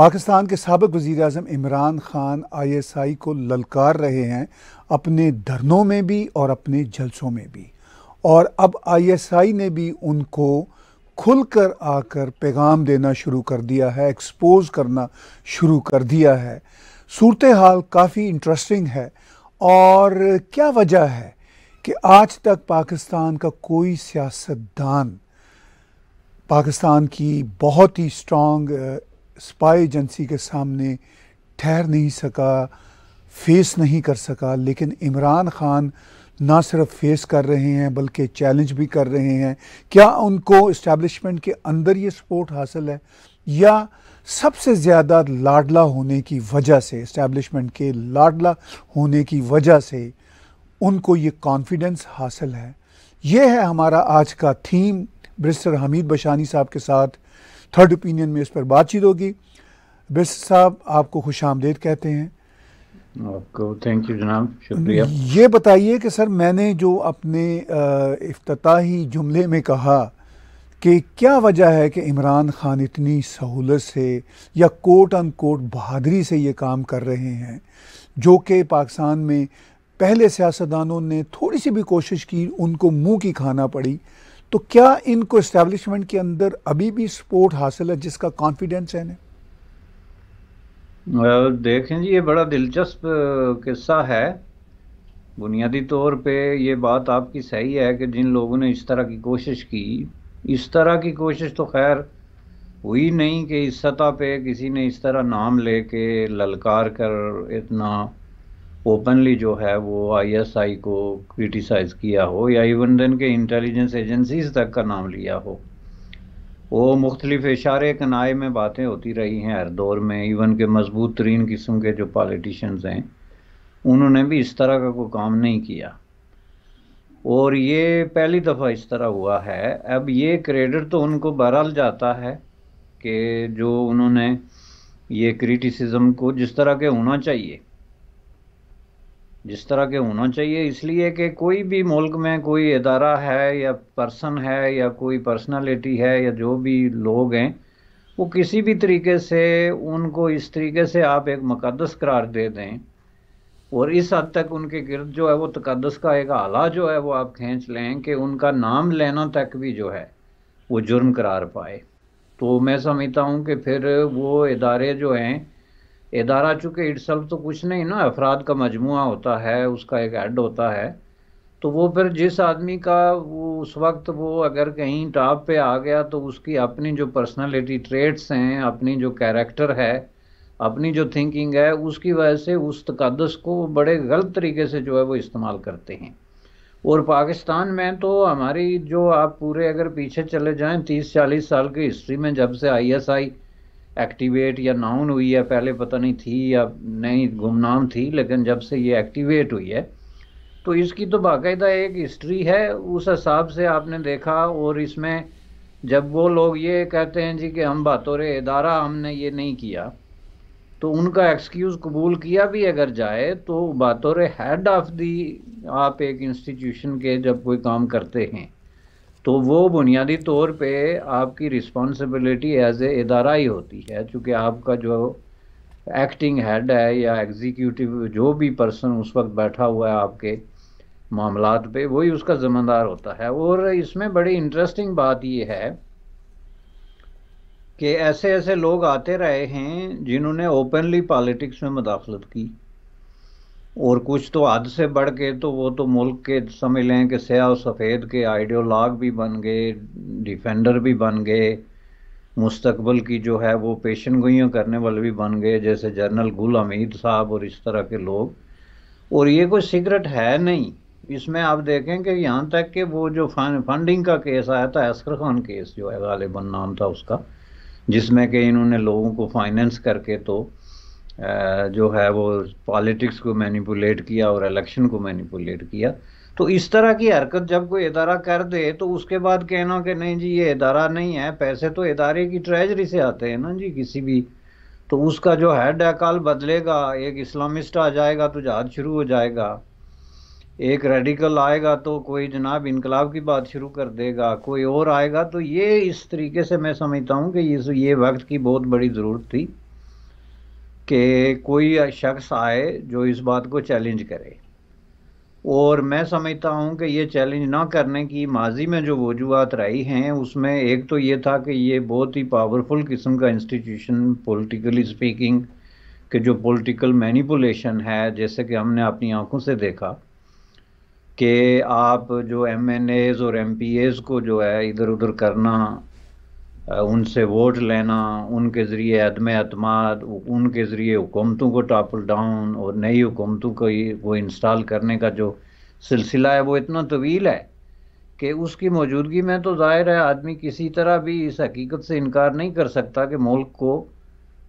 पाकिस्तान के सबक वज़ी अजम Imran Khan I S I को ललकार रहे हैं अपने धरनों में भी और अपने जलसों में भी और अब आई एस आई ने भी उनको खुल कर आकर पैगाम देना शुरू कर दिया है एक्सपोज करना शुरू कर दिया है सूरत हाल काफ़ी इंटरेस्टिंग है और क्या वजह है कि आज तक पाकिस्तान का कोई सियासतदान पाकिस्तान की बहुत ही स्ट्रॉन्ग स्पाई एजेंसी के सामने ठहर नहीं सका फेस नहीं कर सका लेकिन इमरान खान ना सिर्फ फेस कर रहे हैं बल्कि चैलेंज भी कर रहे हैं क्या उनको इस्टेब्लिशमेंट के अंदर ये सपोर्ट हासिल है या सबसे ज़्यादा लाडला होने की वजह से इस्टेब्लिशमेंट के लाडला होने की वजह से उनको ये कॉन्फिडेंस हासिल है ये है हमारा आज का थीम ब्रिस्टर हमीद बशानी साहब के साथ थर्ड ओपिनियन में इस पर बातचीत होगी बेस साहब आपको खुश आमदेद कहते हैं आपको थैंक यू जनाब शुक्रिया ये बताइए कि सर मैंने जो अपने अफ्ताही जुमले में कहा कि क्या वजह है कि इमरान खान इतनी सहूलत से या कोट अन कोट बहादरी से ये काम कर रहे हैं जो कि पाकिस्तान में पहले सियासतदानों ने थोड़ी सी भी कोशिश की उनको मुंह की खाना पड़ी तो क्या इनको इस्टेब्लिशमेंट के अंदर अभी भी सपोर्ट हासिल है जिसका कॉन्फिडेंस है देखें जी ये बड़ा दिलचस्प किस्सा है बुनियादी तौर पे ये बात आपकी सही है कि जिन लोगों ने इस तरह की कोशिश की इस तरह की कोशिश तो खैर हुई नहीं कि इस सतह पे किसी ने इस तरह नाम लेके ललकार कर इतना ओपनली जो है वो आईएसआई को क्रिटिसाइज़ किया हो या इवन दिन के इंटेलिजेंस एजेंसीज तक का नाम लिया हो वो मुख्तलिफ इशारे कनाए में बातें होती रही हैं हर दौर में इवन के मजबूत तरीन किस्म के जो पॉलिटिशन्स हैं उन्होंने भी इस तरह का कोई काम नहीं किया और ये पहली दफ़ा इस तरह हुआ है अब ये क्रेडिट तो उनको बहरहाल जाता है कि जो उन्होंने ये क्रिटिसिज्म को जिस तरह के होना चाहिए जिस तरह के होना चाहिए इसलिए कि कोई भी मुल्क में कोई इदारा है या पर्सन है या कोई पर्सनालिटी है या जो भी लोग हैं वो किसी भी तरीके से उनको इस तरीके से आप एक मुकदस करार दे दें और इस हद तक उनके गिरद जो है वो तकदस का एक आला जो है वो आप खींच लें कि उनका नाम लेना तक भी जो है वो जुर्म करार पाए तो मैं समझता हूँ कि फिर वो इदारे जो हैं इदारा चूँकि इट्सल्फ तो कुछ नहीं ना अफराद का मजमू होता है उसका एक हेड होता है तो वो फिर जिस आदमी का वो उस वक्त वो अगर कहीं टॉप पे आ गया तो उसकी अपनी जो पर्सनालिटी ट्रेट्स हैं अपनी जो कैरेक्टर है अपनी जो थिंकिंग है उसकी वजह से उस तकदस को बड़े गलत तरीके से जो है वो इस्तेमाल करते हैं और पाकिस्तान में तो हमारी जो आप पूरे अगर पीछे चले जाएं तीस चालीस साल की हिस्ट्री में जब से आई एस आई एक्टिवेट या नाउन हुई है पहले पता नहीं थी या नहीं गुमनाम थी लेकिन जब से ये एक्टिवेट हुई है तो इसकी तो बाकायदा एक हिस्ट्री है उस हिसाब से आपने देखा और इसमें जब वो लोग ये कहते हैं जी कि हम बतौर इदारा हमने ये नहीं किया तो उनका एक्सक्यूज़ कबूल किया भी अगर जाए तो बातौर हेड ऑफ़ दी आप एक इंस्टीट्यूशन के जब कोई काम करते हैं तो वो बुनियादी तौर पे आपकी रिस्पॉन्सिबिलिटी एज ए इदारा ही होती है चूँकि आपका जो एक्टिंग हेड है या एग्जीक्यूटिव जो भी पर्सन उस वक्त बैठा हुआ है आपके मामला पे वही उसका ज़िम्मेदार होता है और इसमें बड़ी इंटरेस्टिंग बात ये है कि ऐसे ऐसे लोग आते रहे हैं जिन्होंने ओपनली पॉलिटिक्स में मुदाखलत की और कुछ तो हद से बढ़ के तो वो तो मुल्क के समझ लें कि सया और सफ़ेद के आइडियोलाग भी बन गए डिफेंडर भी बन गए मुस्तकबल की जो है वो पेशन गोइयाँ करने वाले भी बन गए जैसे जनरल गुल हमीद साहब और इस तरह के लोग और ये कोई सिगरेट है नहीं इसमें आप देखें कि यहाँ तक कि वो जो फंडिंग का केस आया था असकर खान केस जो है गालिबन नाम था उसका जिसमें कि इन्होंने लोगों को फाइनेंस करके तो जो है वो पॉलिटिक्स को मैनिपुलेट किया और इलेक्शन को मैनिपुलेट किया तो इस तरह की हरकत जब कोई इदारा कर दे तो उसके बाद कहना कि नहीं जी ये इदारा नहीं है पैसे तो इदारे की ट्रेजरी से आते हैं ना जी किसी भी तो उसका जो है डकाल बदलेगा एक इस्लामिस्ट आ जाएगा तो जहाज शुरू हो जाएगा एक रेडिकल आएगा तो कोई जनाब इनकलाब की बात शुरू कर देगा कोई और आएगा तो ये इस तरीके से मैं समझता हूँ कि ये वक्त की बहुत बड़ी ज़रूरत थी कि कोई शख्स आए जो इस बात को चैलेंज करे और मैं समझता हूँ कि ये चैलेंज ना करने की माजी में जो वजूहत रही हैं उसमें एक तो ये था कि ये बहुत ही पावरफुल किस्म का इंस्टीट्यूशन पॉलिटिकली स्पीकिंग के जो पॉलिटिकल मैनिपुलेशन है जैसे कि हमने अपनी आंखों से देखा कि आप जो एम एन एज़ और एम पी एज़ को जो है इधर उधर करना उनसे वोट लेना उनके ज़रिए अदम अतमाद उनके ज़रिए हुकूमतों को टापल डाउन और नई हुकूमतों को वो इंस्टॉल करने का जो सिलसिला है वो इतना तवील है कि उसकी मौजूदगी में तो ज़ाहिर है आदमी किसी तरह भी इस हकीकत से इनकार नहीं कर सकता कि मुल्क को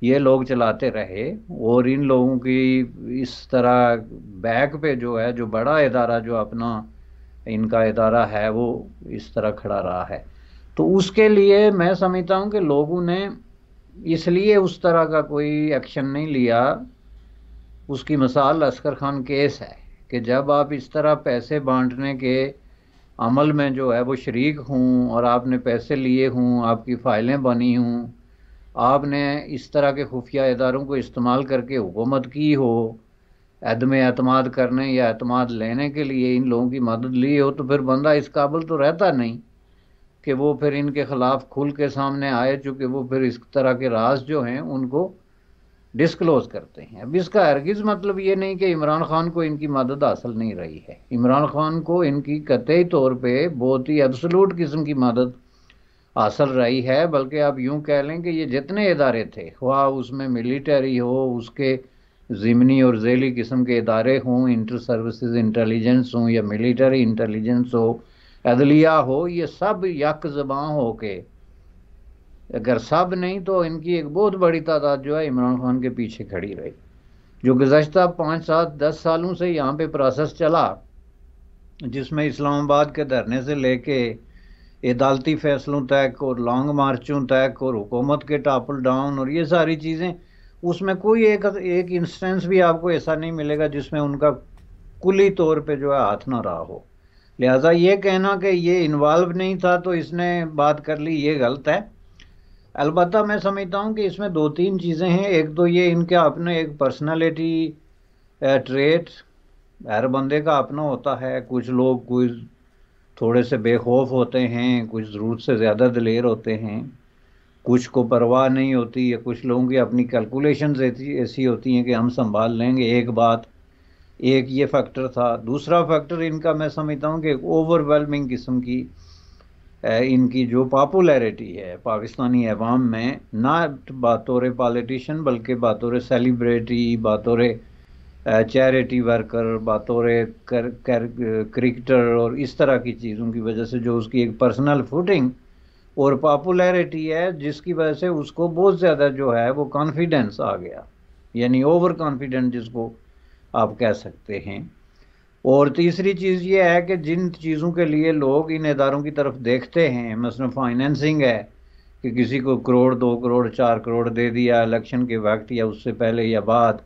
ये लोग चलाते रहे और इन लोगों की इस तरह बैक पे जो है जो बड़ा इदारा जो अपना इनका इदारा है वो इस तरह खड़ा रहा है तो उसके लिए मैं समझता हूँ कि लोगों ने इसलिए उस तरह का कोई एक्शन नहीं लिया उसकी मिसाल असकर खान केस है कि जब आप इस तरह पैसे बांटने के अमल में जो है वो शरीक हूँ और आपने पैसे लिए हूँ आपकी फ़ाइलें बनी हूँ आपने इस तरह के खुफिया इदारों को इस्तेमाल करके हुकूमत की हो अदम अतमाद करने या अतमाद लेने के लिए इन लोगों की मदद ली हो तो फिर बंदा इस काबिल तो रहता नहीं कि वो फिर इनके ख़िलाफ़ खुल के सामने आए चूँकि वो फिर इस तरह के राज जो हैं उनको डिस्क्लोज करते हैं अब इसका हरगिज़ मतलब ये नहीं कि इमरान खान को इनकी मदद हासिल नहीं रही है इमरान खान को इनकी कतई तौर पे बहुत ही एब्सलूट किस्म की मदद हासिल रही है बल्कि आप यूँ कह लें कि ये जितने इदारे थे हुआ उसमें मिलिटरी हो उसके ज़िमनी और झेली किस्म के इदारे हों इंटर सर्विसेज इंटेलिजेंस हों या मिलिटरी इंटेलिजेंस हो अदलिया हो ये सब यक जबा हो के अगर सब नहीं तो इनकी एक बहुत बड़ी तादाद जो है इमरान खान के पीछे खड़ी रही जो गुजशत पाँच सात दस सालों से यहाँ पे प्रोसेस चला जिसमें इस्लामाबाद के धरने से लेके अदालती फैसलों तक और लॉन्ग मार्चों तक और हुकूमत के टापल डाउन और ये सारी चीज़ें उसमें कोई एक एक इंस्टेंस भी आपको ऐसा नहीं मिलेगा जिसमें उनका कुली तौर पे जो है हाथ ना रहा हो लिहाजा ये कहना कि ये इन्वॉल्व नहीं था तो इसने बात कर ली ये गलत है अलबत् मैं समझता हूँ कि इसमें दो तीन चीज़ें हैं एक तो ये इनका अपने एक पर्सनालिटी ट्रेट हर बंदे का अपना होता है कुछ लोग कुछ थोड़े से बेखौफ होते हैं कुछ ज़रूरत से ज़्यादा दिलेर होते हैं कुछ को परवाह नहीं होती या कुछ लोगों की अपनी कैलकुलेशन ऐसी होती हैं कि हम संभाल लेंगे एक बात एक ये फैक्टर था दूसरा फैक्टर इनका मैं समझता हूँ कि ओवरवेलमिंग किस्म की इनकी जो पॉपुलैरिटी है पाकिस्तानी अवाम में ना बतौर पॉलिटिशन बल्कि बतौर सेलिब्रिटी बतौर चैरिटी वर्कर बतौर क्रिकेटर और इस तरह की चीज़ों की वजह से जो उसकी एक पर्सनल फुटिंग और पॉपुलैरिटी है जिसकी वजह से उसको बहुत ज़्यादा जो है वो कॉन्फिडेंस आ गया यानी ओवर कॉन्फिडेंट जिसको आप कह सकते हैं और तीसरी चीज़ ये है कि जिन चीज़ों के लिए लोग इन इदारों की तरफ देखते हैं मसल फाइनेंसिंग है कि किसी को करोड़ दो करोड़ चार करोड़ दे दिया इलेक्शन के वक्त या उससे पहले या बाद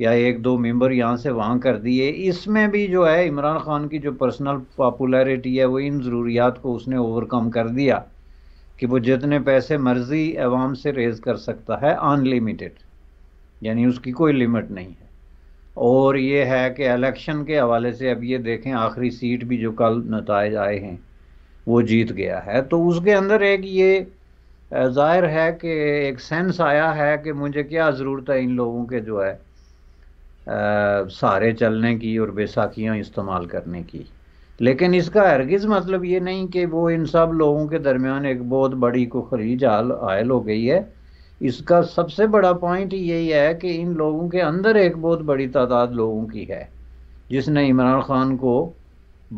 या एक दो मेंबर यहाँ से वहाँ कर दिए इसमें भी जो है इमरान खान की जो पर्सनल पॉपुलैरिटी है वो इन ज़रूरियात को उसने ओवरकम कर दिया कि वो जितने पैसे मर्जी अवाम से रेज कर सकता है अनलिमिटेड यानी उसकी कोई लिमिट नहीं है और ये है कि इलेक्शन के हवाले से अब ये देखें आखिरी सीट भी जो कल नतज आए हैं वो जीत गया है तो उसके अंदर एक ये ज़ाहिर है कि एक सेंस आया है कि मुझे क्या ज़रूरत है इन लोगों के जो है आ, सारे चलने की और बेसाखियाँ इस्तेमाल करने की लेकिन इसका हरगिज़ मतलब ये नहीं कि वो इन सब लोगों के दरमियान एक बहुत बड़ी को खरीज आयल हो गई है इसका सबसे बड़ा पॉइंट यही है कि इन लोगों के अंदर एक बहुत बड़ी तादाद लोगों की है जिसने इमरान खान को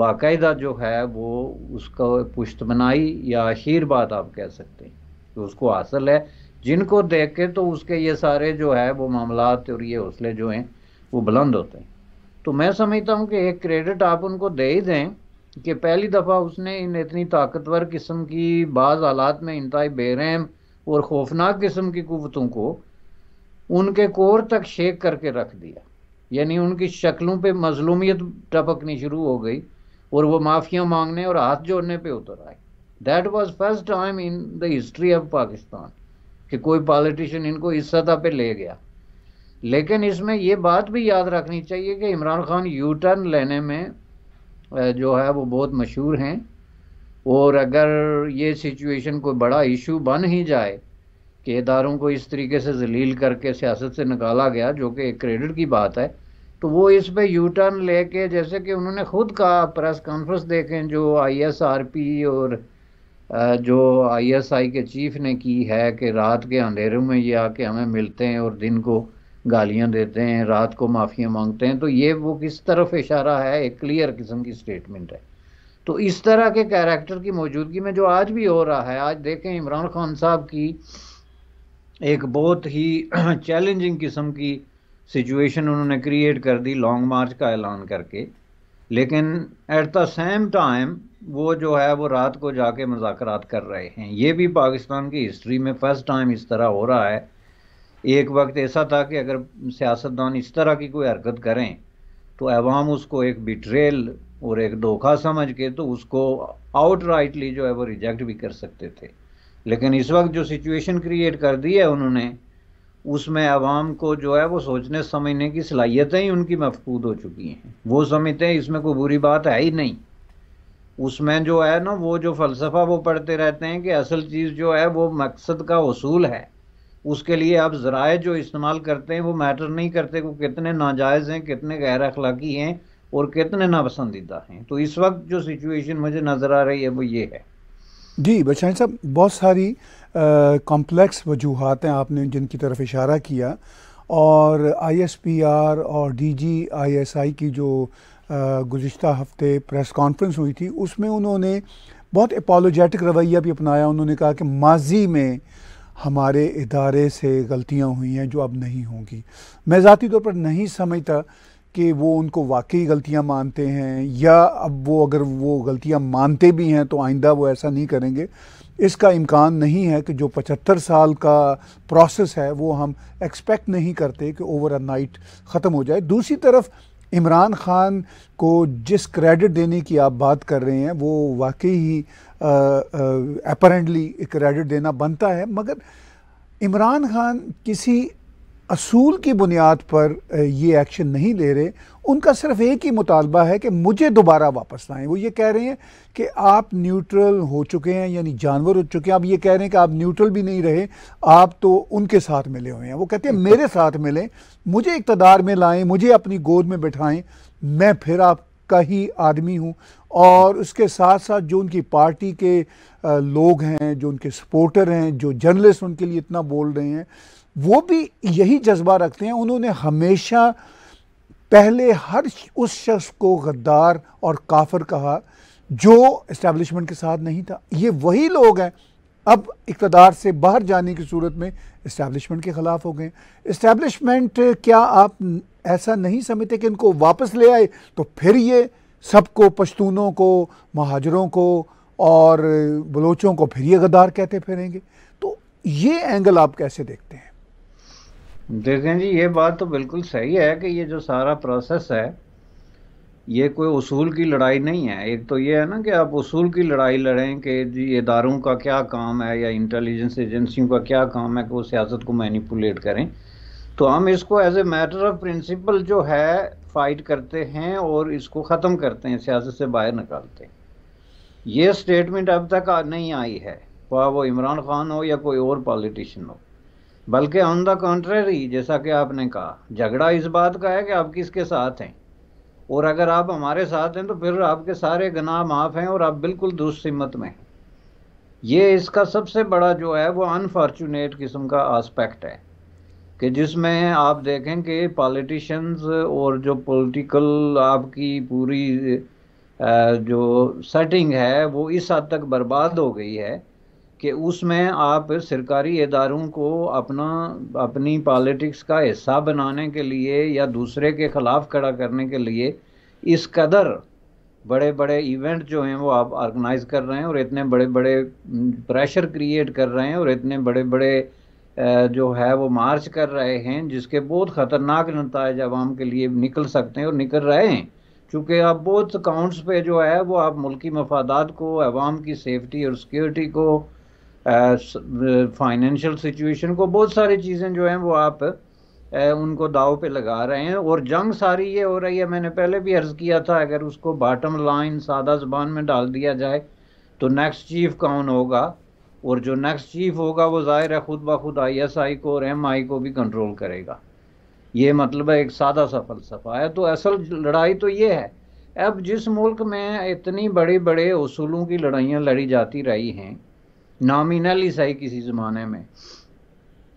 बाकायदा जो है वो उसका पुश्त बनाई या आशीर्वाद आप कह सकते हैं तो उसको हासिल है जिनको देख के तो उसके ये सारे जो है वो मामला और ये हौसले जो हैं वो बुलंद होते हैं तो मैं समझता हूँ कि एक क्रेडिट आप उनको दे ही दें कि पहली दफ़ा उसने इन इतनी ताकतवर किस्म की बाज़ हालात में इंतई बेरहम और खौफनाक किस्म की कुतों को उनके कोर तक शेक करके रख दिया यानी उनकी शक्लों पे मजलूमियत टपकनी शुरू हो गई और वो माफ़िया मांगने और हाथ जोड़ने पे उतर आए that was first time in the history of Pakistan कि कोई पॉलिटिशियन इनको इस सतह पे ले गया लेकिन इसमें ये बात भी याद रखनी चाहिए कि इमरान खान यू टर्न लेने में जो है वो बहुत मशहूर हैं और अगर ये सिचुएशन कोई बड़ा इशू बन ही जाए कि इदारों को इस तरीके से जलील करके सियासत से निकाला गया जो कि एक क्रेडिट की बात है तो वो इस पे यू टर्न लेके जैसे कि उन्होंने खुद कहा प्रेस कॉन्फ्रेंस देखें जो आईएसआरपी और जो आईएसआई के चीफ ने की है कि रात के अंधेरों में ये आके हमें मिलते हैं और दिन को गालियां देते हैं रात को माफ़ियाँ मांगते हैं तो ये वो किस तरफ इशारा है एक क्लियर किस्म की स्टेटमेंट है तो इस तरह के कैरेक्टर की मौजूदगी में जो आज भी हो रहा है आज देखें इमरान खान साहब की एक बहुत ही चैलेंजिंग किस्म की सिचुएशन उन्होंने क्रिएट कर दी लॉन्ग मार्च का ऐलान करके लेकिन एट द सेम टाइम वो जो है वो रात को जाके मुजाकर कर रहे हैं ये भी पाकिस्तान की हिस्ट्री में फ़र्स्ट टाइम इस तरह हो रहा है एक वक्त ऐसा था कि अगर सियासतदान इस तरह की कोई हरकत करें तो अवाम उसको एक बिट्रेल और एक धोखा समझ के तो उसको आउट राइटली जो है वो रिजेक्ट भी कर सकते थे लेकिन इस वक्त जो सिचुएशन क्रिएट कर दी है उन्होंने उसमें आवाम को जो है वो सोचने समझने की सलाहियतें ही उनकी मफकूद हो चुकी हैं वो समझते हैं इसमें कोई बुरी बात है ही नहीं उसमें जो है ना वो जो फ़लसफ़ा वो पढ़ते रहते हैं कि असल चीज़ जो है वो मकसद का असूल है उसके लिए आप ज़राए जो इस्तेमाल करते हैं वो मैटर नहीं करते वो कितने नाजायज़ हैं कितने गैर अखलाक़ी हैं और कितने नापसंदीदा हैं तो इस वक्त जो सिचुएशन मुझे नज़र आ रही है वो ये है जी बचाई साहब बहुत सारी कॉम्प्लेक्स वजूहत हैं आपने जिनकी तरफ इशारा किया और आईएसपीआर और आई की जो गुज्त हफ्ते प्रेस कॉन्फ्रेंस हुई थी उसमें उन्होंने बहुत एपोलोजेटिक रवैया भी अपनाया उन्होंने कहा कि माजी में हमारे इदारे से गलतियां हुई हैं जो अब नहीं होंगी मैं ज़ाती तौर पर नहीं समझता कि वो उनको वाकई गलतियां मानते हैं या अब वो अगर वो गलतियां मानते भी हैं तो आइंदा वो ऐसा नहीं करेंगे इसका इम्कान नहीं है कि जो 75 साल का प्रोसेस है वो हम एक्सपेक्ट नहीं करते कि ओवर अ नाइट ख़त्म हो जाए दूसरी तरफ इमरान ख़ान को जिस क्रेडिट देने की आप बात कर रहे हैं वो वाकई ही अपरेंटली क्रेडिट देना बनता है मगर इमरान खान किसी असूल की बुनियाद पर ये एक्शन नहीं ले रहे उनका सिर्फ एक ही मुतालबा है कि मुझे दोबारा वापस लाएं वो ये कह रहे हैं कि आप न्यूट्रल हो चुके हैं यानी जानवर हो चुके हैं आप ये कह रहे हैं कि आप न्यूट्रल भी नहीं रहे आप तो उनके साथ मिले हुए हैं वो कहते हैं मेरे साथ मिलें मुझे इकतदार में लाएं मुझे अपनी गोद में बैठाएं मैं फिर आपका ही आदमी हूँ और उसके साथ साथ जो उनकी पार्टी के लोग हैं जो उनके सपोर्टर हैं जो जर्नलिस्ट उनके लिए इतना बोल रहे हैं वो भी यही जज्बा रखते हैं उन्होंने हमेशा पहले हर उस शख्स को गद्दार और काफर कहा जो इस्टेब्लिशमेंट के साथ नहीं था ये वही लोग हैं अब इकतदार से बाहर जाने की सूरत में इस्टेब्लिशमेंट के ख़िलाफ़ हो गए इस्टेबलिशमेंट क्या आप ऐसा नहीं समझते कि इनको वापस ले आए तो फिर ये सबको पश्तूनों को महाजरों को और बलोचों को फिर ये गद्दार कहते फिरेंगे तो ये एंगल आप कैसे देखते हैं देखें जी ये बात तो बिल्कुल सही है कि ये जो सारा प्रोसेस है ये कोई उसूल की लड़ाई नहीं है एक तो ये है ना कि आप उसूल की लड़ाई लड़ें कि जी इदारों का क्या काम है या इंटेलिजेंस एजेंसियों का क्या काम है कि वो सियासत को मैनिपुलेट करें तो हम इसको as a matter of principle जो है फाइट करते हैं और इसको ख़त्म करते हैं सियासत से बाहर निकालते हैं ये स्टेटमेंट अब तक नहीं आई है वह वो इमरान खान हो या कोई और पॉलिटिशन हो बल्कि ऑन द कॉन्ट्रेरी जैसा कि आपने कहा झगड़ा इस बात का है कि आप किसके साथ हैं और अगर आप हमारे साथ हैं तो फिर आपके सारे गना माफ़ हैं और आप बिल्कुल दुस्सिमत में ये इसका सबसे बड़ा जो है वो अनफॉर्चुनेट किस्म का आस्पेक्ट है कि जिसमें आप देखें कि पॉलिटिशियंस और जो पॉलिटिकल आपकी पूरी जो सेटिंग है वो इस हद तक बर्बाद हो गई है कि उसमें आप सरकारी इदारों को अपना अपनी पॉलिटिक्स का हिस्सा बनाने के लिए या दूसरे के ख़िलाफ़ खड़ा करने के लिए इस कदर बड़े बड़े इवेंट जो हैं वो आप ऑर्गेनाइज कर रहे हैं और इतने बड़े बड़े प्रेशर क्रिएट कर रहे हैं और इतने बड़े बड़े जो है वो मार्च कर रहे हैं जिसके बहुत ख़तरनाक नतज आवाम के लिए निकल सकते हैं और निकल रहे हैं चूँकि आप बहुत अकाउंट्स पे जो है वो आप मुल्की मफादात को आवाम की सेफ्टी और सिक्योरिटी को फाइनेंशियल सिचुएशन uh, को बहुत सारी चीज़ें जो हैं वो आप uh, उनको दाव पे लगा रहे हैं और जंग सारी ये हो रही है मैंने पहले भी अर्ज़ किया था अगर उसको बॉटम लाइन सादा जबान में डाल दिया जाए तो नेक्स्ट चीफ कौन होगा और जो नेक्स्ट चीफ होगा वो ज़ाहिर है खुद ब खुद आई एस आई को और एम आई को भी कंट्रोल करेगा ये मतलब है एक सादा सा फलसफा है तो असल लड़ाई तो ये है अब जिस मुल्क में इतनी बड़े बड़े उसूलों की लड़ाइयाँ लड़ी जाती रही हैं ही सही किसी ज़माने में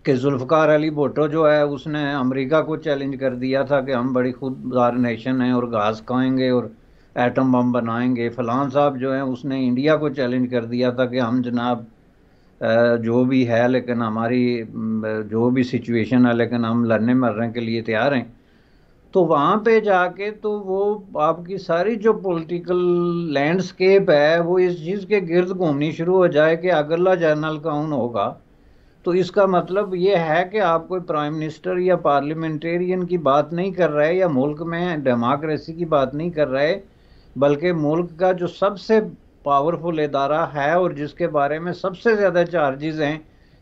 कि जुल्फ़ार अली भुट्टो जो है उसने अमेरिका को चैलेंज कर दिया था कि हम बड़ी खुददार नेशन हैं और घास खाएंगे और एटम बम बनाएंगे फ़लान साहब जो हैं उसने इंडिया को चैलेंज कर दिया था कि हम जनाब जो भी है लेकिन हमारी जो भी सिचुएशन है लेकिन हम लड़ने मरने के लिए तैयार हैं तो वहाँ पे जाके तो वो आपकी सारी जो पॉलिटिकल लैंडस्केप है वो इस चीज़ के गिर्द घूमनी शुरू हो जाए कि अगला जनरल कौन होगा तो इसका मतलब ये है कि आप कोई प्राइम मिनिस्टर या पार्लियामेंटेरियन की बात नहीं कर रहे या मुल्क में डेमोक्रेसी की बात नहीं कर रहे बल्कि मुल्क का जो सबसे पावरफुल इदारा है और जिसके बारे में सबसे ज़्यादा चार्जेज हैं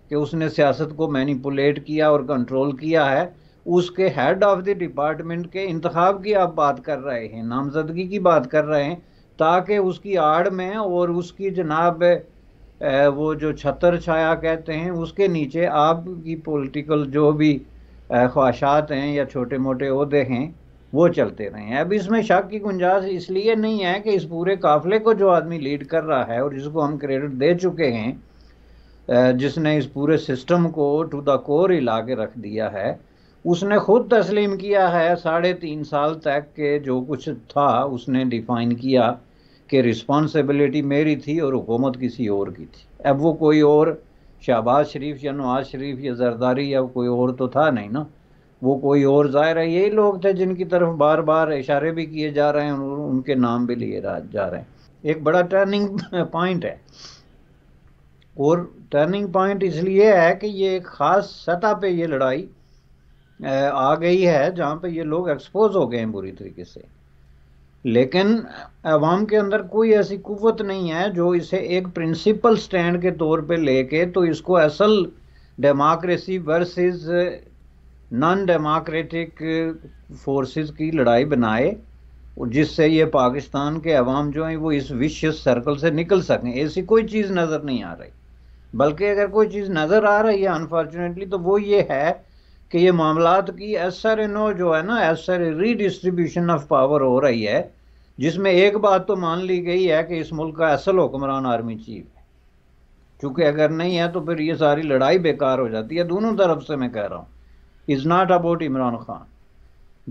कि उसने सियासत को मैनिपुलेट किया और कंट्रोल किया है उसके हेड ऑफ द डिपार्टमेंट के इंतखब की आप बात कर रहे हैं नामजदगी की बात कर रहे हैं ताकि उसकी आड़ में और उसकी जनाब वो जो छतर छाया कहते हैं उसके नीचे आपकी पॉलिटिकल जो भी ख्वाहिशात हैं या छोटे मोटे अहदे हैं वो चलते रहे अब इसमें शक की गुंजाइश इसलिए नहीं है कि इस पूरे काफिले को जो आदमी लीड कर रहा है और जिसको हम क्रेडिट दे चुके हैं जिसने इस पूरे सिस्टम को टू द कोर हिला के रख दिया है उसने खुद तस्लीम किया है साढ़े तीन साल तक के जो कुछ था उसने डिफाइन किया कि रिस्पॉन्सिबिलिटी मेरी थी और हुकूमत किसी और की थी अब वो कोई और शहबाज शरीफ या नवाज शरीफ या जरदारी या कोई और तो था नहीं ना वो कोई और ज़ाहिर है यही लोग थे जिनकी तरफ बार बार इशारे भी किए जा रहे हैं और उनके नाम भी लिए जा रहे हैं एक बड़ा टर्निंग पॉइंट है और टर्निंग पॉइंट इसलिए है कि ये एक ख़ास सतह पे ये लड़ाई आ गई है जहाँ पे ये लोग एक्सपोज हो गए हैं बुरी तरीके से लेकिन अवाम के अंदर कोई ऐसी कुवत नहीं है जो इसे एक प्रिंसिपल स्टैंड के तौर पे लेके तो इसको असल democracy versus non democratic forces की लड़ाई बनाए और जिससे ये पाकिस्तान के अवाम जो हैं वो इस विश्व सर्कल से निकल सकें ऐसी कोई चीज़ नज़र नहीं आ रही बल्कि अगर कोई चीज़ नज़र आ रही है अनफॉर्चुनेटली तो वो ये है कि ये मामला की एस एन ओ जो है ना एस सर रीडिस्ट्रीब्यूशन ऑफ पावर हो रही है जिसमें एक बात तो मान ली गई है कि इस मुल्क का असल हुक्मरान आर्मी चीफ है चूंकि अगर नहीं है तो फिर ये सारी लड़ाई बेकार हो जाती है दोनों तरफ से मैं कह रहा हूँ is not about Imran Khan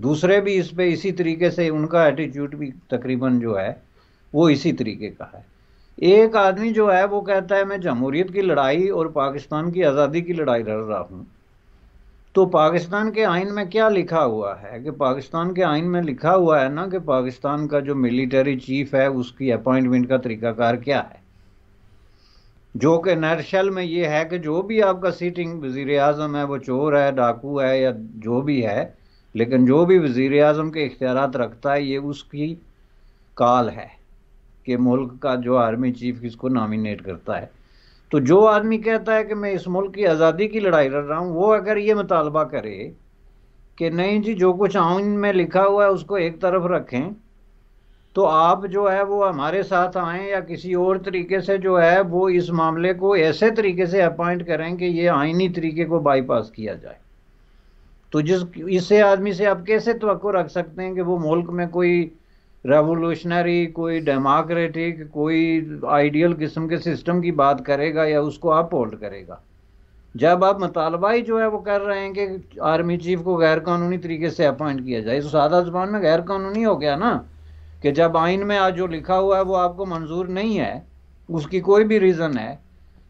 दूसरे भी इस पर इसी तरीके से उनका एटीट्यूड भी तकरीबन जो है वो इसी तरीके का है एक आदमी जो है वो कहता है मैं जमहूरीत की लड़ाई और पाकिस्तान की आज़ादी की लड़ाई लड़ रहा हूँ तो पाकिस्तान के आइन में क्या लिखा हुआ है कि पाकिस्तान के आइन में लिखा हुआ है ना कि पाकिस्तान का जो मिलिट्री चीफ है उसकी अपॉइंटमेंट का तरीकाकार क्या है जो कि नरशल में ये है कि जो भी आपका सीटिंग वजीर अजम है वो चोर है डाकू है या जो भी है लेकिन जो भी वजीर अजम के इख्तियार रखता है ये उसकी काल है कि मुल्क का जो आर्मी चीफ किसको नामिनेट करता है तो जो आदमी कहता है कि मैं इस मुल्क की आज़ादी की लड़ाई लड़ रहा हूँ वो अगर ये मुतालबा करे कि नहीं जी जो कुछ आउन हाँ में लिखा हुआ है उसको एक तरफ रखें तो आप जो है वो हमारे साथ आएँ या किसी और तरीके से जो है वो इस मामले को ऐसे तरीके से अपॉइंट करें कि ये आइनी तरीके को बाईपास किया जाए तो जिस इससे आदमी से आप कैसे तो रख सकते हैं कि वो मुल्क में कोई रेवोल्यूशनरी कोई डेमोक्रेटिक कोई आइडियल किस्म के सिस्टम की बात करेगा या उसको आप होल्ड करेगा जब आप मुतालबा ही जो है वो कर रहे हैं कि आर्मी चीफ को गैर कानूनी तरीके से अपॉइंट किया जाए तो सादा जबान में गैर कानूनी हो गया ना कि जब आइन में आज जो लिखा हुआ है वो आपको मंजूर नहीं है उसकी कोई भी रीज़न है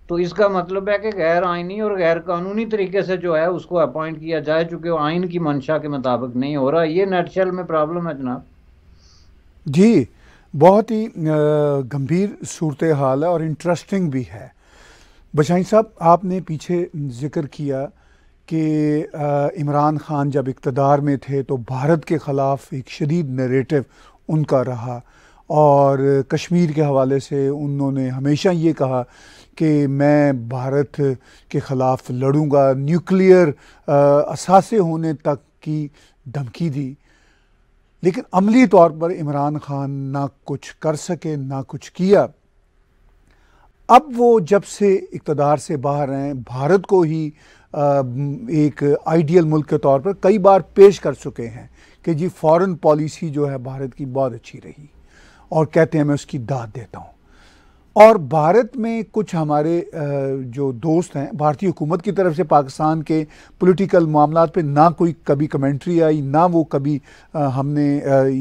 तो इसका मतलब है कि गैर आइनी और गैर कानूनी तरीके से जो है उसको अपॉइंट किया जाए चूँकि आइन की मंशा के मुताबिक नहीं हो रहा ये नेटशल में प्रॉब्लम है जनाब जी बहुत ही गंभीर सूरत हाल है और इंटरेस्टिंग भी है बशाई साहब आपने पीछे ज़िक्र किया कि इमरान खान जब इकतदार में थे तो भारत के ख़िलाफ़ एक शदीद नरेटिव उनका रहा और कश्मीर के हवाले से उन्होंने हमेशा ये कहा कि मैं भारत के ख़िलाफ़ लड़ूंगा न्यूक्लियर असासे होने तक की धमकी दी लेकिन अमली तौर पर इमरान खान ना कुछ कर सके ना कुछ किया अब वो जब से इकतदार से बाहर हैं भारत को ही एक आइडियल मुल्क के तौर पर कई बार पेश कर चुके हैं कि जी फॉरेन पॉलिसी जो है भारत की बहुत अच्छी रही और कहते हैं मैं उसकी दाद देता हूँ और भारत में कुछ हमारे जो दोस्त हैं भारतीय हुकूमत की तरफ से पाकिस्तान के पॉलिटिकल मामला पे ना कोई कभी कमेंट्री आई ना वो कभी हमने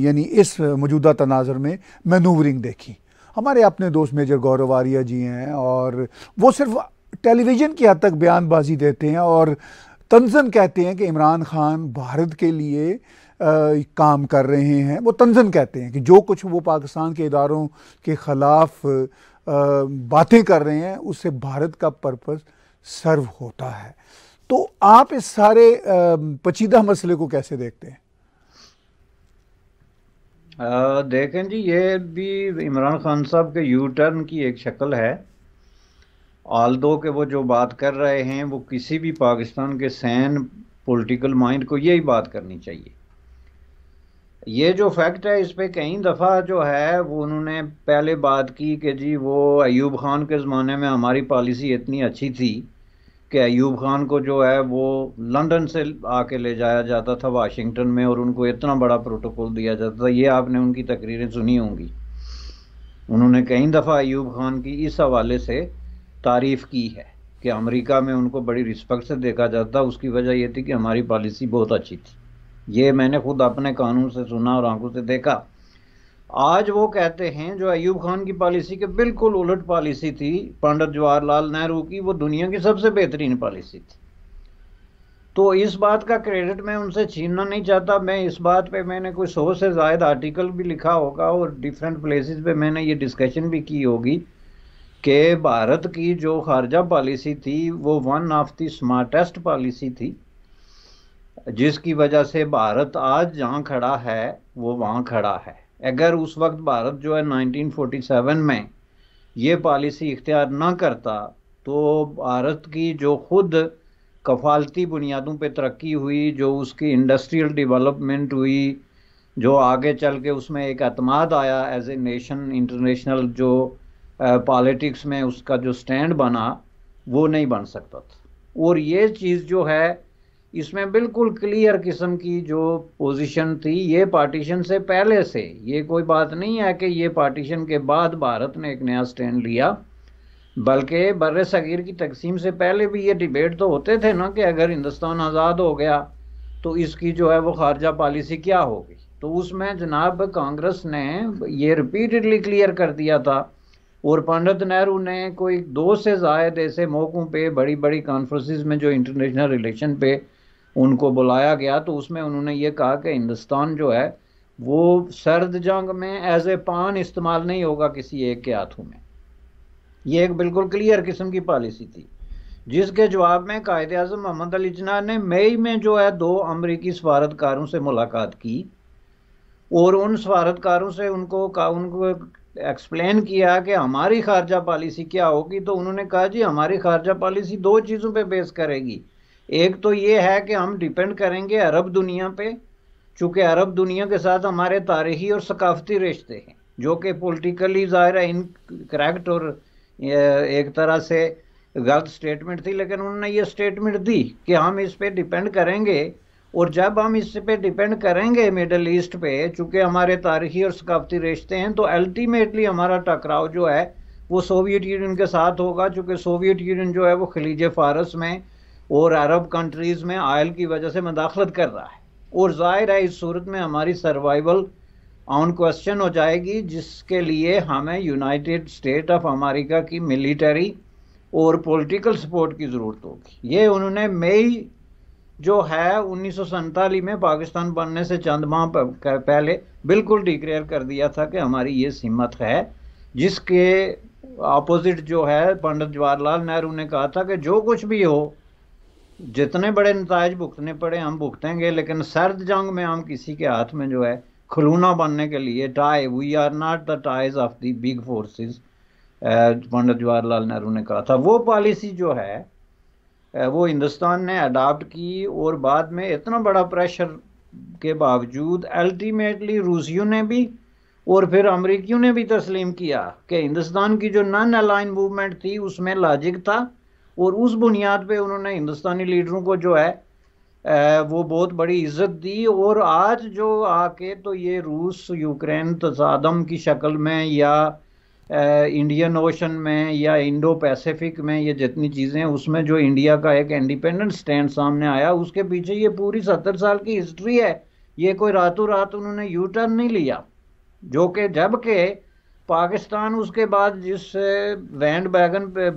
यानी इस मौजूदा तनाजर में मैनूवरिंग देखी हमारे अपने दोस्त मेजर गौरव आर्या जी हैं और वो सिर्फ टेलीविज़न की हद तक बयानबाजी देते हैं और तंजन कहते हैं कि इमरान खान भारत के लिए आ, काम कर रहे हैं वो तंजन कहते हैं कि जो कुछ वो पाकिस्तान के इदारों के ख़िलाफ़ बातें कर रहे हैं उससे भारत का पर्पज़ सर्व होता है तो आप इस सारे पचीदा मसले को कैसे देखते हैं देखें जी ये भी इमरान खान साहब के यू टर्न की एक शक्ल है आल दो के वो जो बात कर रहे हैं वो किसी भी पाकिस्तान के सैन पॉलिटिकल माइंड को यही बात करनी चाहिए ये जो फैक्ट है इस पर कई दफ़ा जो है वो उन्होंने पहले बात की कि जी वो अयूब खान के ज़माने में हमारी पॉलिसी इतनी अच्छी थी कि अयूब खान को जो है वो लंदन से आके ले जाया जाता था वाशिंगटन में और उनको इतना बड़ा प्रोटोकॉल दिया जाता था ये आपने उनकी तकरीरें सुनी होंगी उन्होंने कई दफ़ा ऐब खान की इस हवाले से तारीफ़ की है कि अमरीका में उनको बड़ी रिस्पेक्ट से देखा जाता उसकी वजह यह थी कि हमारी पॉलिसी बहुत अच्छी थी ये मैंने खुद अपने कानून से सुना और आंखों से देखा आज वो कहते हैं जो अयूब खान की पॉलिसी के बिल्कुल उलट पॉलिसी थी पंडित जवाहरलाल नेहरू की वो दुनिया की सबसे बेहतरीन पॉलिसी थी तो इस बात का क्रेडिट मैं उनसे छीनना नहीं चाहता मैं इस बात पे मैंने कोई सौ से ज़ायद आर्टिकल भी लिखा होगा और डिफरेंट प्लेसेस पे मैंने ये डिस्कशन भी की होगी कि भारत की जो खारजा पॉलिसी थी वो one of the smartest policy थी जिसकी वजह से भारत आज जहाँ खड़ा है वो वहाँ खड़ा है अगर उस वक्त भारत जो है 1947 में ये पॉलिसी इख्तियार ना करता तो भारत की जो खुद कफालती बुनियादों पे तरक्की हुई जो उसकी इंडस्ट्रियल डेवलपमेंट हुई जो आगे चल के उसमें एक अतमाद आया एज ए नेशन इंटरनेशनल जो पॉलिटिक्स में उसका जो स्टैंड बना वो नहीं बन सकता था और ये चीज़ जो है इसमें बिल्कुल क्लियर किस्म की जो पोजीशन थी ये पार्टीशन से पहले से ये कोई बात नहीं है कि ये पार्टीशन के बाद भारत ने एक नया स्टैंड लिया बल्कि बर सग़ीर की तकसीम से पहले भी ये डिबेट तो होते थे ना कि अगर हिंदुस्तान आज़ाद हो गया तो इसकी जो है वो खारजा पॉलिसी क्या होगी तो उसमें जनाब कांग्रेस ने ये रिपीटेडली क्लियर कर दिया था और पंडित नेहरू ने कोई दो से जायद ऐसे मौक़ों पे बड़ी बड़ी कॉन्फ्रेंसिस में जो इंटरनेशनल रिलेशन पे उनको बुलाया गया तो उसमें उन्होंने ये कहा कि हिंदुस्तान जो है वो सर्द जंग में एज ए पान इस्तेमाल नहीं होगा किसी एक के हाथों में ये एक बिल्कुल क्लियर किस्म की पॉलिसी थी जिसके जवाब में कायद अजम मोहम्मद अली जना ने मई में जो है दो अमरीकी सफारतकारों से मुलाकात की और उन सफारतकारों से उनको का उनको एक्सप्लेन किया कि हमारी खारजा पॉलिसी क्या होगी तो उन्होंने कहा जी हमारी खारजा पॉलिसी दो चीज़ों पे बेस करेगी एक तो ये है कि हम डिपेंड करेंगे अरब दुनिया पे चूँकि अरब दुनिया के साथ हमारे तारीखी और सकाफती रिश्ते हैं जो कि पोलिटिकली ज़ाहिर है इन करेक्ट और एक तरह से गलत स्टेटमेंट थी लेकिन उन्होंने ये स्टेटमेंट दी कि हम इस पर डिपेंड करेंगे और जब हम इस पर डिपेंड करेंगे मिडल ईस्ट पे चूँकि हमारे तारीखी और सकाफती रिश्ते हैं तो अल्टीमेटली हमारा टकराव जो है वो सोवियत यूनियन के साथ होगा चूँकि सोवियत यूनियन जो है वो खलीज फारस में और अरब कंट्रीज में आयल की वजह से मदाखलत कर रहा है और जाहिर है इस सूरत में हमारी सर्वाइवल ऑन क्वेश्चन हो जाएगी जिसके लिए हमें यूनाइटेड स्टेट ऑफ अमेरिका की मिलिटरी और पॉलिटिकल सपोर्ट की ज़रूरत होगी ये उन्होंने मई जो है उन्नीस में पाकिस्तान बनने से चंद माह पहले बिल्कुल डिक्लेयर कर दिया था कि हमारी ये हिम्मत है जिसके अपोजिट जो है पंडित जवाहरलाल नेहरू ने कहा था कि जो कुछ भी हो जितने बड़े नतज भुगतने पड़े हम भुगतेंगे लेकिन सर्द जंग में हम किसी के हाथ में जो है खलूना बनने के लिए tie we are not the ties of the big forces Pandit Jawaharlal Nehru ने कहा था वो पॉलिसी जो है वो हिंदुस्तान ने अडाप्ट की और बाद में इतना बड़ा प्रेशर के बावजूद अल्टीमेटली रूसियों ने भी और फिर अमरीकियों ने भी तस्लीम किया कि हिंदुस्तान की जो नन अलाइन मूवमेंट थी उसमें लॉजिक था और उस बुनियाद पे उन्होंने हिंदुस्तानी लीडरों को जो है वो बहुत बड़ी इज्जत दी और आज जो आके तो ये रूस यूक्रेन तजादम की शक्ल में या इंडियन ओशन में या इंडो पैसिफिक में ये जितनी चीज़ें उसमें जो इंडिया का एक इंडिपेंडेंट स्टैंड सामने आया उसके पीछे ये पूरी सत्तर साल की हिस्ट्री है ये कोई रातों रात उन्होंने यू टर्न नहीं लिया जो कि जबकि पाकिस्तान उसके बाद जिस बैंड वैगन पे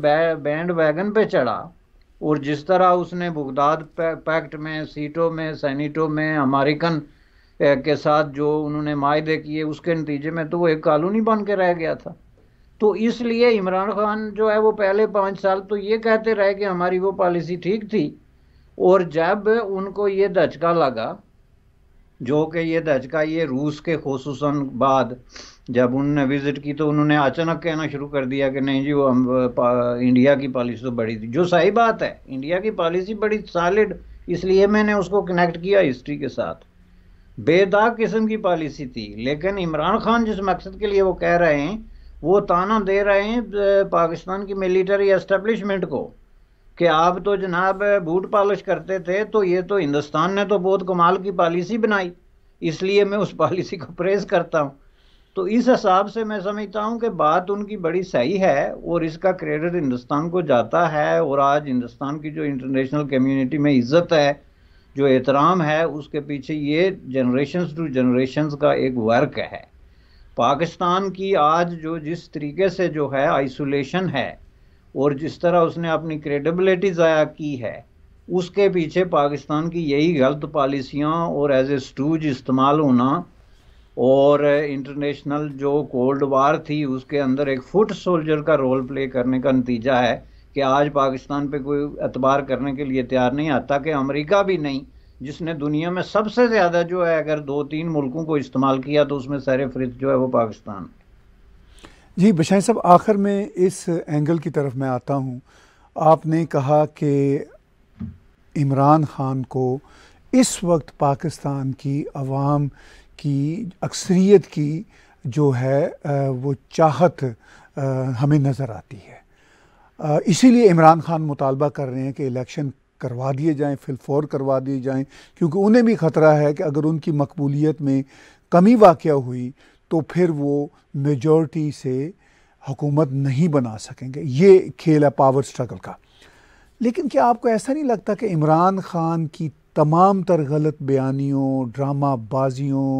बैंड वैगन पे चढ़ा और जिस तरह उसने बुगदाद पैक्ट में सीटों में सैनिटों में अमेरिकन के साथ जो उन्होंने माहे किए उसके नतीजे में तो वो एक कॉलोनी बन के रह गया था तो इसलिए इमरान खान जो है वो पहले पाँच साल तो ये कहते रहे कि हमारी वो पॉलिसी ठीक थी और जब उनको ये धचका लगा जो कि ये धचका ये रूस के खसूस बाद जब उन्होंने विजिट की तो उन्होंने अचानक कहना शुरू कर दिया कि नहीं जी वो हम इंडिया की पॉलिसी तो बड़ी थी जो सही बात है इंडिया की पॉलिसी बड़ी सॉलिड इसलिए मैंने उसको कनेक्ट किया हिस्ट्री के साथ बेदाग किस्म की पॉलिसी थी लेकिन इमरान खान जिस मकसद के लिए वो कह रहे हैं वो ताना दे रहे हैं पाकिस्तान की मिलिट्री एस्टेब्लिशमेंट को कि आप तो जनाब बूट पॉलिश करते थे तो ये तो हिंदुस्तान ने तो बहुत कमाल की पॉलिसी बनाई इसलिए मैं उस पॉलिसी को प्रेस करता हूँ तो इस हिसाब से मैं समझता हूँ कि बात उनकी बड़ी सही है और इसका क्रेडिट हिंदुस्तान को जाता है और आज हिंदुस्तान की जो इंटरनेशनल कम्युनिटी में इज्जत है जो एहतराम है उसके पीछे ये जनरेशन टू जनरेशन का एक वर्क है पाकिस्तान की आज जो जिस तरीके से जो है आइसोलेशन है और जिस तरह उसने अपनी क्रेडिबिलिटी ज़ाया की है उसके पीछे पाकिस्तान की यही गलत पॉलिसियाँ और एज ए स्टूज इस्तेमाल होना और इंटरनेशनल जो कोल्ड वार थी उसके अंदर एक फुट सोल्जर का रोल प्ले करने का नतीजा है कि आज पाकिस्तान पे कोई अतबार करने के लिए तैयार नहीं आता कि अमेरिका भी नहीं जिसने दुनिया में सबसे ज़्यादा जो है अगर दो तीन मुल्कों को इस्तेमाल किया तो उसमें सैर फहरिस्त जो है वो पाकिस्तान जी बशाई साहब आखिर में इस एंगल की तरफ मैं आता हूँ आपने कहा कि इमरान खान को इस वक्त पाकिस्तान की आवाम की अक्सरियत की जो है वो चाहत हमें नज़र आती है इसीलिए इमरान खान मुतालबा कर रहे हैं कि इलेक्शन करवा दिए जाएं फिलफौर करवा दिए जाएं क्योंकि उन्हें भी ख़तरा है कि अगर उनकी मकबूलियत में कमी वाक़ हुई तो फिर वो मेजॉरिटी से हुकूमत नहीं बना सकेंगे ये खेल है पावर स्ट्रगल का लेकिन क्या आपको ऐसा नहीं लगता कि इमरान खान की तमाम तर गलत बयानियों ड्रामा बाजियों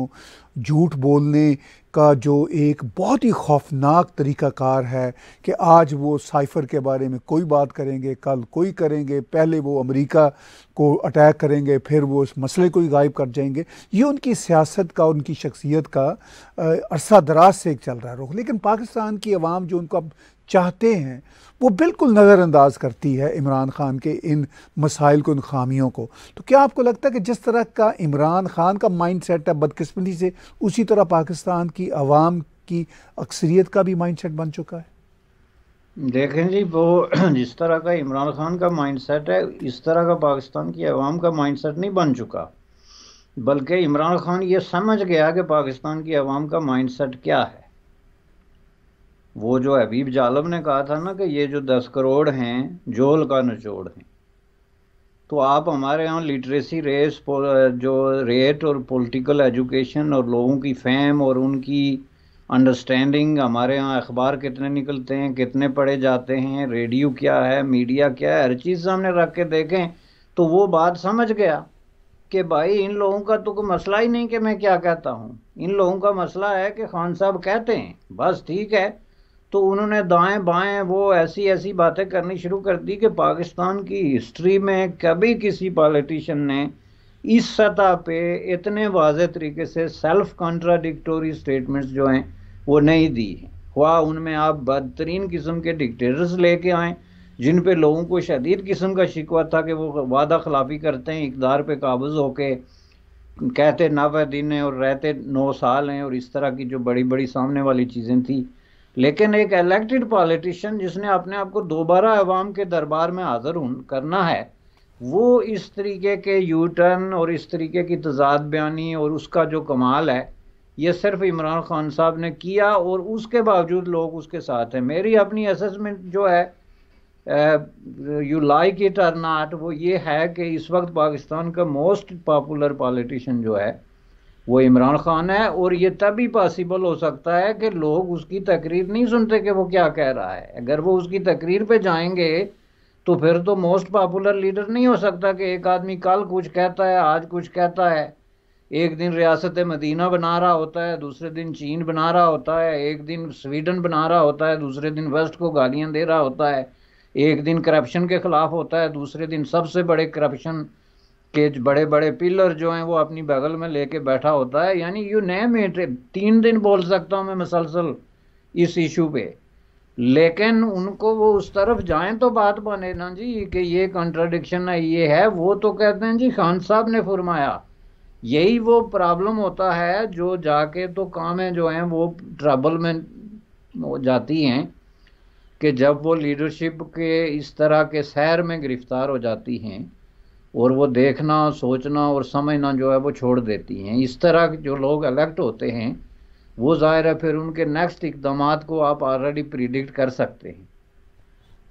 झूठ बोलने का जो एक बहुत ही खौफनाक तरीक़ाकार है कि आज वो साइफ़र के बारे में कोई बात करेंगे कल कोई करेंगे पहले वो अमेरिका को अटैक करेंगे फिर वो इस मसले को ही गायब कर जाएंगे ये उनकी सियासत का उनकी शख्सियत का अरसा दराज से एक चल रहा है रुख लेकिन पाकिस्तान की आवाम जो उनको अब चाहते हैं वो बिल्कुल नज़रअंदाज करती है इमरान ख़ान के इन मसाइल को इन खामियों को तो क्या आपको लगता है कि जिस तरह का इमरान ख़ान का माइंड सेट है बदकस्मती से उसी तरह पाकिस्तान की आवाम की अक्सरियत का भी माइंड सेट बन चुका है देखें जी वो जिस तरह का इमरान खान का माइंड सेट है इस तरह का पाकिस्तान की आवाम का माइंड सेट नहीं बन चुका बल्कि इमरान खान ये समझ गया कि पाकिस्तान की आवाम का माइंड सेट क्या है वो जो हबीब जालम ने कहा था ना कि ये जो दस करोड़ हैं जोल का निचोड़ है तो आप हमारे यहाँ लिटरेसी रेस जो रेट और पॉलिटिकल एजुकेशन और लोगों की फैम और उनकी अंडरस्टैंडिंग हमारे यहाँ अखबार कितने निकलते हैं कितने पढ़े जाते हैं रेडियो क्या है मीडिया क्या है हर चीज़ सामने रख के देखें तो वो बात समझ गया कि भाई इन लोगों का तो कोई मसला ही नहीं कि मैं क्या कहता हूँ इन लोगों का मसला है कि खान साहब कहते हैं बस ठीक है तो उन्होंने दाएं बाएं वो ऐसी ऐसी बातें करनी शुरू कर दी कि पाकिस्तान की हिस्ट्री में कभी किसी पॉलिटिशियन ने इस सतह पे इतने वाज तरीके से सेल्फ कॉन्ट्राडिक्टोरी स्टेटमेंट्स जो हैं वो नहीं दी हुआ उनमें आप बदतरीन किस्म के डिक्टेटर्स लेके आए जिन पे लोगों को शदीद किस्म का शिकवा था कि वो वादा खिलाफी करते हैं इकदार पे काबज होके कहते नवे दिन हैं और रहते नौ साल हैं और इस तरह की जो बड़ी बड़ी सामने वाली चीज़ें थी लेकिन एक इलेक्टेड पॉलिटिशियन जिसने अपने आप को दोबारा अवाम के दरबार में हाजिर करना है वो इस तरीके के यू टर्न और इस तरीके की तजाद बयानी और उसका जो कमाल है ये सिर्फ इमरान खान साहब ने किया और उसके बावजूद लोग उसके साथ हैं मेरी अपनी असमेंट जो है you like it or not वो ये है कि इस वक्त पाकिस्तान का मोस्ट पॉपुलर पॉलिटिशन जो है वो इमरान खान है और ये तभी पॉसिबल हो सकता है कि लोग उसकी तकरीर नहीं सुनते कि वो क्या कह रहा है अगर वो उसकी तकरीर पे जाएंगे तो फिर तो मोस्ट पॉपुलर लीडर नहीं हो सकता कि एक आदमी कल कुछ कहता है आज कुछ कहता है एक दिन रियासत मदीना बना रहा होता है दूसरे दिन चीन बना रहा होता है एक दिन स्वीडन बना रहा होता है दूसरे दिन वेस्ट को गालियाँ दे रहा होता है एक दिन करप्शन के ख़िलाफ़ होता है दूसरे दिन सबसे बड़े करप्शन के बड़े बड़े पिलर जो हैं वो अपनी बगल में लेके बैठा होता है यानी यू नेम इट तीन दिन बोल सकता हूँ मैं मसलसल इस इशू पे लेकिन उनको वो उस तरफ जाए तो बात बने ना जी कि ये कंट्राडिक्शन है ये है वो तो कहते हैं जी खान साहब ने फरमाया यही वो प्रॉब्लम होता है जो जाके तो कामें जो हैं वो ट्रबल में हो जाती हैं कि जब वो लीडरशिप के इस तरह के सैर में गिरफ्तार हो जाती हैं और वो देखना सोचना और समझना जो है वो छोड़ देती हैं इस तरह जो लोग अलेक्ट होते हैं वो ज़ाहिर है फिर उनके नेक्स्ट इकदाम को आप ऑलरेडी प्रिडिक्ट कर सकते हैं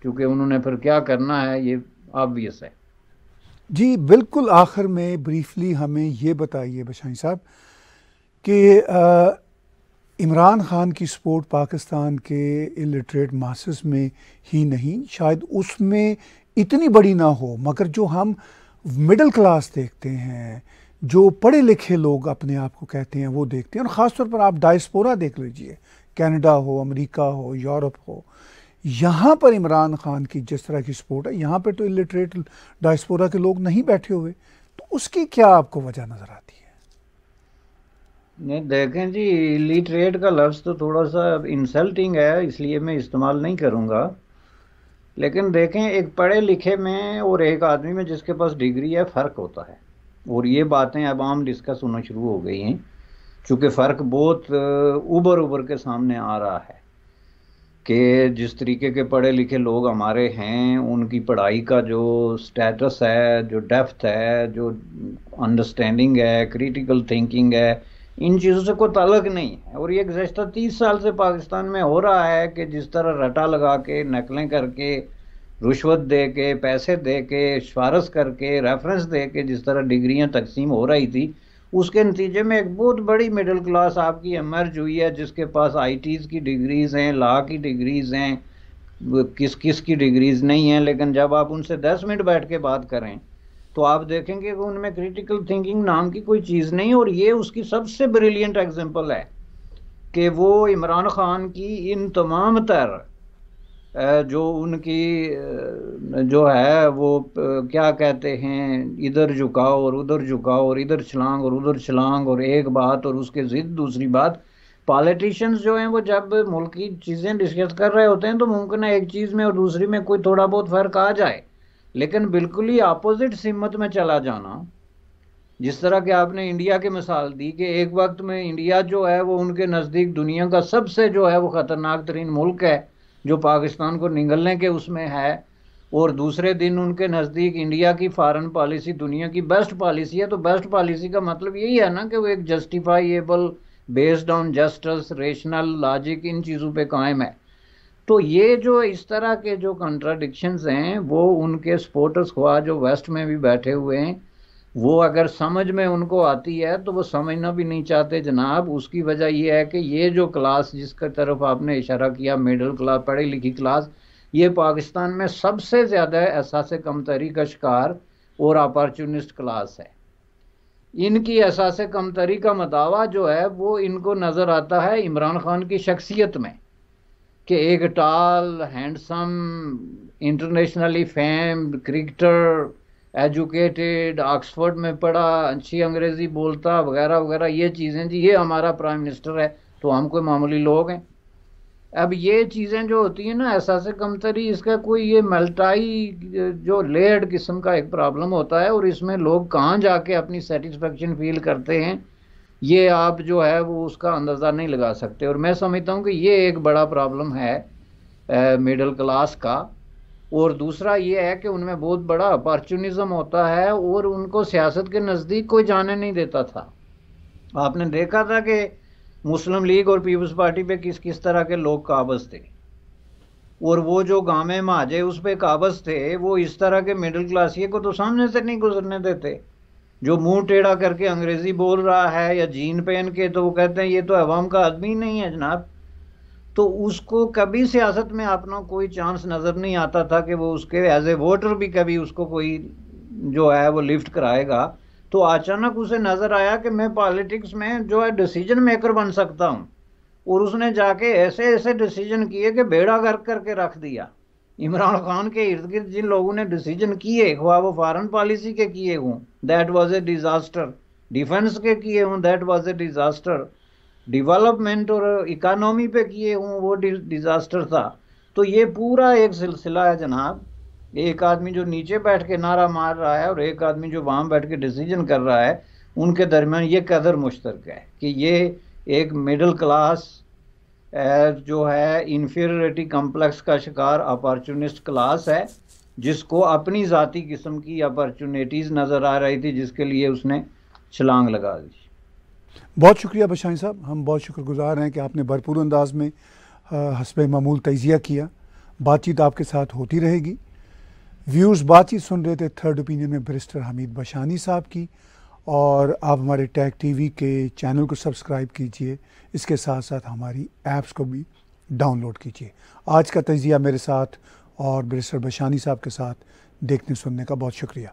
क्योंकि उन्होंने फिर क्या करना है ये ऑबियस है जी बिल्कुल आखिर में ब्रीफली हमें ये बताइए बशाई साहब कि इमरान खान की सपोर्ट पाकिस्तान के इलिटरेट मासस में ही नहीं शायद उसमें इतनी बड़ी ना हो मगर जो हम मिडिल क्लास देखते हैं जो पढ़े लिखे लोग अपने आप को कहते हैं वो देखते हैं और ख़ासतौर पर आप डायस्पोरा देख लीजिए कनाडा हो अमेरिका हो यूरोप हो यहाँ पर इमरान ख़ान की जिस तरह की सपोर्ट है यहाँ पर तो इलिटरेट डायस्पोरा के लोग नहीं बैठे हुए तो उसकी क्या आपको वजह नज़र आती है नहीं देखें जी इलिटरेट का लफ्ज़ तो थोड़ा सा इंसल्टिंग है इसलिए मैं इस्तेमाल नहीं करूँगा लेकिन देखें एक पढ़े लिखे में और एक आदमी में जिसके पास डिग्री है फ़र्क होता है और ये बातें अब आम डिस्कस होना शुरू हो गई हैं चूँकि फ़र्क बहुत उबर उबर के सामने आ रहा है कि जिस तरीके के पढ़े लिखे लोग हमारे हैं उनकी पढ़ाई का जो स्टेटस है जो डेफ्थ है जो अंडरस्टैंडिंग है क्रिटिकल थिंकिंग है इन चीज़ों से कोई ताल्लुक नहीं है और ये गुजशत तीस साल से पाकिस्तान में हो रहा है कि जिस तरह रटा लगा के नकलें करके रिश्वत दे के पैसे दे के सिफारस करके रेफरेंस दे के जिस तरह डिग्रियाँ तकसीम हो रही थी उसके नतीजे में एक बहुत बड़ी मिडिल क्लास आपकी एमर्ज हुई है जिसके पास टीज की डिग्रीज़ हैं ला की डिग्रीज़ हैं किस किस की डिग्रीज़ नहीं हैं लेकिन जब आप उनसे दस मिनट बैठ के बात करें तो आप देखेंगे कि उनमें क्रिटिकल थिंकिंग नाम की कोई चीज़ नहीं और ये उसकी सबसे ब्रिलियंट एग्जाम्पल है कि वो इमरान खान की इन तमाम तर जो उनकी जो है वो क्या कहते हैं इधर झुकाओ और उधर झुकाओ और इधर छलांग और उधर छलांग और एक बात और उसके ज़िद दूसरी बात पॉलिटिशियंस जो हैं वो जब मुल्क की चीज़ें डिस्कस कर रहे होते हैं तो मुमकिन है एक चीज़ में और दूसरी में कोई थोड़ा बहुत फ़र्क आ जाए लेकिन बिल्कुल ही अपोजिट सिमत में चला जाना जिस तरह के आपने इंडिया की मिसाल दी कि एक वक्त में इंडिया जो है वो उनके नज़दीक दुनिया का सबसे जो है वो ख़तरनाक तरीन मुल्क है जो पाकिस्तान को निगलने के उसमें है और दूसरे दिन उनके नज़दीक इंडिया की फ़ारन पॉलिसी दुनिया की बेस्ट पॉलिसी है तो बेस्ट पॉलिसी का मतलब यही है ना कि वो एक justifiable based on justice rational logic इन चीज़ों पर कायम है तो ये जो इस तरह के जो कंट्राडिक्शंस हैं वो उनके सपोर्टर्स हुआ जो वेस्ट में भी बैठे हुए हैं वो अगर समझ में उनको आती है तो वो समझना भी नहीं चाहते जनाब उसकी वजह ये है कि ये जो क्लास जिसकी तरफ आपने इशारा किया मिडिल क्लास पढ़ी लिखी क्लास ये पाकिस्तान में सबसे ज़्यादा एहसास कमतरी का शिकार और अपॉर्चुनिस्ट क्लास है इनकी एहसास कमतरी का मतावा जो है वो इनको नज़र आता है इमरान खान की शख्सियत में कि एक tall handsome internationally fame cricketer educated Oxford में पढ़ा अच्छी अंग्रेज़ी बोलता वगैरह वगैरह ये चीज़ें जी ये हमारा प्राइम मिनिस्टर है तो हम कोई मामूली लोग हैं अब ये चीज़ें जो होती हैं ना ऐसा से कमतरी इसका कोई ये मल्टाई जो लेयर्ड किस्म का एक प्रॉब्लम होता है और इसमें लोग कहाँ जाके अपनी सेटिस्फेक्शन फील करते हैं ये आप जो है वो उसका अंदाज़ा नहीं लगा सकते और मैं समझता हूँ कि ये एक बड़ा प्रॉब्लम है मिडिल क्लास का और दूसरा ये है कि उनमें बहुत बड़ा अपॉर्चुनिज़म होता है और उनको सियासत के नज़दीक कोई जाने नहीं देता था आपने देखा था कि मुस्लिम लीग और पीपल्स पार्टी पे किस किस तरह के लोग काबज थे और वो जो गामे माजे उस पर काबज थे वो इस तरह के मिडिल क्लासिए को तो सामने से नहीं गुजरने देते जो मुंह टेढ़ा करके अंग्रेजी बोल रहा है या जीन पहन के तो वो कहते हैं ये तो अवाम का आदमी नहीं है जनाब तो उसको कभी सियासत में अपना कोई चांस नज़र नहीं आता था कि वो उसके एज ए वोटर भी कभी उसको कोई जो है वो लिफ्ट कराएगा तो अचानक उसे नज़र आया कि मैं पॉलिटिक्स में जो है डिसीजन मेकर बन सकता हूँ और उसने जाके ऐसे ऐसे डिसीजन किए कि बेड़ा गर्क करके रख दिया इमरान खान के इर्द गिर्द जिन लोगों ने डिसीजन किए हुआ वो पॉलिसी के किए हों that was a disaster defence के किए हों that was a disaster development और इकानोमी पे किए हों वो डिजास्टर था तो ये पूरा एक सिलसिला है जनाब एक आदमी जो नीचे बैठ के नारा मार रहा है और एक आदमी जो वहाँ बैठ के डिसीजन कर रहा है उनके दरमियान ये कदर मुश्तरक है कि ये एक मिडिल क्लास एज जो है इन्फीरियरिटी कम्प्लेक्स का शिकार अपॉर्चुनिस्ट क्लास है जिसको अपनी ज़ाती किस्म की अपॉर्चुनिटीज़ नज़र आ रही थी जिसके लिए उसने छलांग लगा दी बहुत शुक्रिया बशाई साहब हम बहुत शुक्रगुजार हैं कि आपने भरपूर अंदाज में हसब मामूल तजिया किया बातचीत आपके साथ होती रहेगी व्यूज़ बातचीत सुन रहे थे थर्ड ओपिनियन में बरिस्टर हमीद बशानी साहब की और आप हमारे टैग टीवी के चैनल को सब्सक्राइब कीजिए इसके साथ साथ हमारी ऐप्स को भी डाउनलोड कीजिए आज का तजिया मेरे साथ और ब्रिस्टर बशानी साहब के साथ देखने सुनने का बहुत शुक्रिया